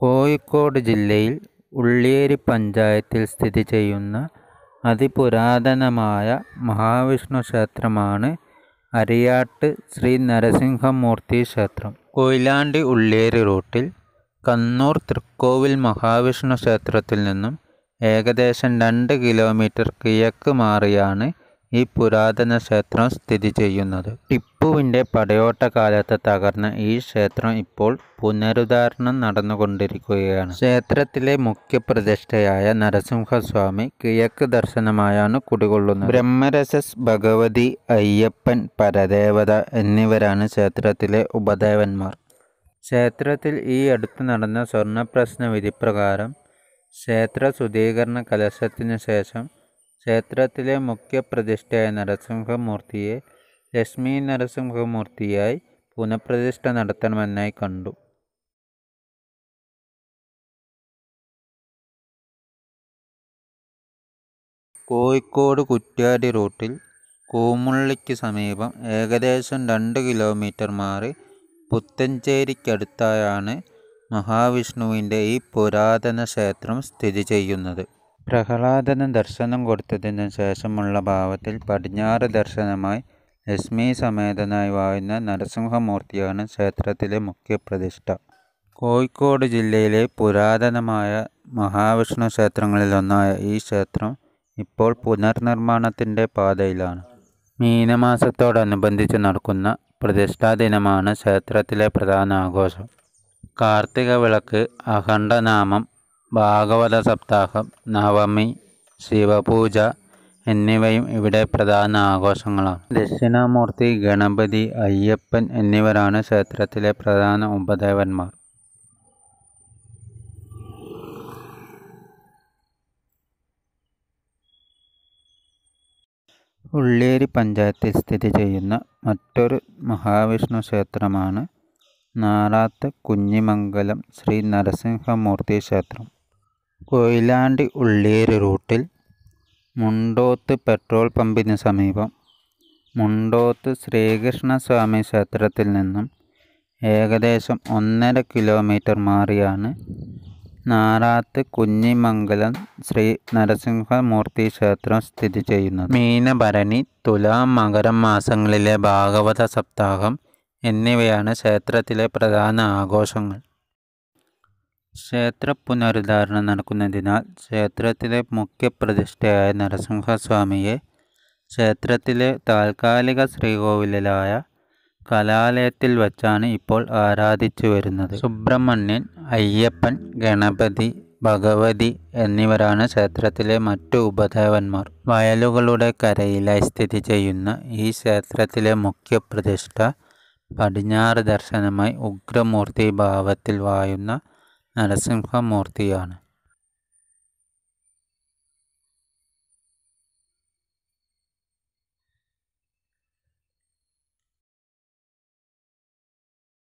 കോഴിക്കോട് ജില്ലയിൽ ഉള്ളിയേരി പഞ്ചായത്തിൽ സ്ഥിതി ചെയ്യുന്ന അതിപുരാതനമായ മഹാവിഷ്ണു ക്ഷേത്രമാണ് അരിയാട്ട് ശ്രീ നരസിംഹമൂർത്തി ക്ഷേത്രം കൊയിലാണ്ടി ഉള്ളേരി റൂട്ടിൽ കണ്ണൂർ തൃക്കോവിൽ മഹാവിഷ്ണു ക്ഷേത്രത്തിൽ നിന്നും ഏകദേശം രണ്ട് കിലോമീറ്റർ കിഴക്ക് മാറിയാണ് ഈ പുരാതന ക്ഷേത്രം സ്ഥിതി ചെയ്യുന്നത് ടിപ്പുവിൻ്റെ പടയോട്ട കാലത്ത് തകർന്ന ഈ ക്ഷേത്രം ഇപ്പോൾ പുനരുദ്ധാരണം നടന്നുകൊണ്ടിരിക്കുകയാണ് ക്ഷേത്രത്തിലെ മുഖ്യപ്രതിഷ്ഠയായ നരസിംഹസ്വാമി കിഴക്ക് ദർശനമായാണ് കുടികൊള്ളുന്നത് ബ്രഹ്മരസസ് ഭഗവതി അയ്യപ്പൻ പരദേവത എന്നിവരാണ് ക്ഷേത്രത്തിലെ ഉപദേവന്മാർ ക്ഷേത്രത്തിൽ ഈ അടുത്ത് നടന്ന സ്വർണ്ണപ്രശ്ന വിധിപ്രകാരം ക്ഷേത്ര ശുദ്ധീകരണ കലശത്തിനു ശേഷം ക്ഷേത്രത്തിലെ മുഖ്യപ്രതിഷ്ഠയായ നരസിംഹമൂർത്തിയെ ലക്ഷ്മി നരസിംഹമൂർത്തിയായി പുനഃപ്രതിഷ്ഠ നടത്തണമെന്നായി കണ്ടു കോഴിക്കോട് കുറ്റ്യാടി റൂട്ടിൽ കൂമുള്ളിക്ക് സമീപം ഏകദേശം രണ്ട് കിലോമീറ്റർ മാറി പുത്തഞ്ചേരിക്കടുത്തായാണ് മഹാവിഷ്ണുവിൻ്റെ ഈ പുരാതന ക്ഷേത്രം സ്ഥിതി ചെയ്യുന്നത് പ്രഹ്ലാദന് ദർശനം കൊടുത്തതിനു ശേഷമുള്ള ഭാവത്തിൽ പടിഞ്ഞാറ് ദർശനമായി സമേതനായി വായുന്ന നരസിംഹമൂർത്തിയാണ് ക്ഷേത്രത്തിലെ മുഖ്യപ്രതിഷ്ഠ കോഴിക്കോട് ജില്ലയിലെ പുരാതനമായ മഹാവിഷ്ണു ക്ഷേത്രങ്ങളിലൊന്നായ ഈ ക്ഷേത്രം ഇപ്പോൾ പുനർനിർമ്മാണത്തിൻ്റെ പാതയിലാണ് മീനമാസത്തോടനുബന്ധിച്ച് നടക്കുന്ന പ്രതിഷ്ഠാ ദിനമാണ് ക്ഷേത്രത്തിലെ പ്രധാന ആഘോഷം കാർത്തിക വിളക്ക് അഖണ്ഡനാമം ഭാഗവത സപ്താഹം നവമി ശിവപൂജ എന്നിവയും ഇവിടെ പ്രധാന ആഘോഷങ്ങളാണ് ദക്ഷിണാമൂർത്തി ഗണപതി അയ്യപ്പൻ എന്നിവരാണ് ക്ഷേത്രത്തിലെ പ്രധാന ഉപദേവന്മാർ ഉള്ളേരി പഞ്ചായത്തിൽ സ്ഥിതി ചെയ്യുന്ന മറ്റൊരു മഹാവിഷ്ണു ക്ഷേത്രമാണ് നാറാത്ത് കുഞ്ഞിമംഗലം ശ്രീ നരസിംഹമൂർത്തി ക്ഷേത്രം കൊയിലാണ്ടി ഉള്ളിയേരി റൂട്ടിൽ മുണ്ടോത്ത് പെട്രോൾ പമ്പിന് സമീപം മുണ്ടോത്ത് ശ്രീകൃഷ്ണസ്വാമി ക്ഷേത്രത്തിൽ നിന്നും ഏകദേശം ഒന്നര കിലോമീറ്റർ മാറിയാണ് നാറാത്ത് കുഞ്ഞിമംഗലം ശ്രീ നരസിംഹമൂർത്തി ക്ഷേത്രം സ്ഥിതി ചെയ്യുന്നത് മീനഭരണി തുലാം മകരം മാസങ്ങളിലെ ഭാഗവത സപ്താഹം എന്നിവയാണ് ക്ഷേത്രത്തിലെ പ്രധാന ആഘോഷങ്ങൾ ക്ഷേത്ര പുനരുദ്ധാരണം നടക്കുന്നതിനാൽ ക്ഷേത്രത്തിലെ മുഖ്യപ്രതിഷ്ഠയായ നരസിംഹസ്വാമിയെ ക്ഷേത്രത്തിലെ താൽക്കാലിക ശ്രീകോവിലായ കലാലയത്തിൽ വച്ചാണ് ഇപ്പോൾ ആരാധിച്ചു വരുന്നത് സുബ്രഹ്മണ്യൻ അയ്യപ്പൻ ഗണപതി ഭഗവതി എന്നിവരാണ് ക്ഷേത്രത്തിലെ മറ്റു ഉപദേവന്മാർ വയലുകളുടെ കരയിലായി സ്ഥിതി ചെയ്യുന്ന ഈ ക്ഷേത്രത്തിലെ മുഖ്യപ്രതിഷ്ഠ പടിഞ്ഞാറ് ദർശനമായി ഉഗ്രമൂർത്തി ഭാവത്തിൽ വായുന്ന Narasimha Murthy on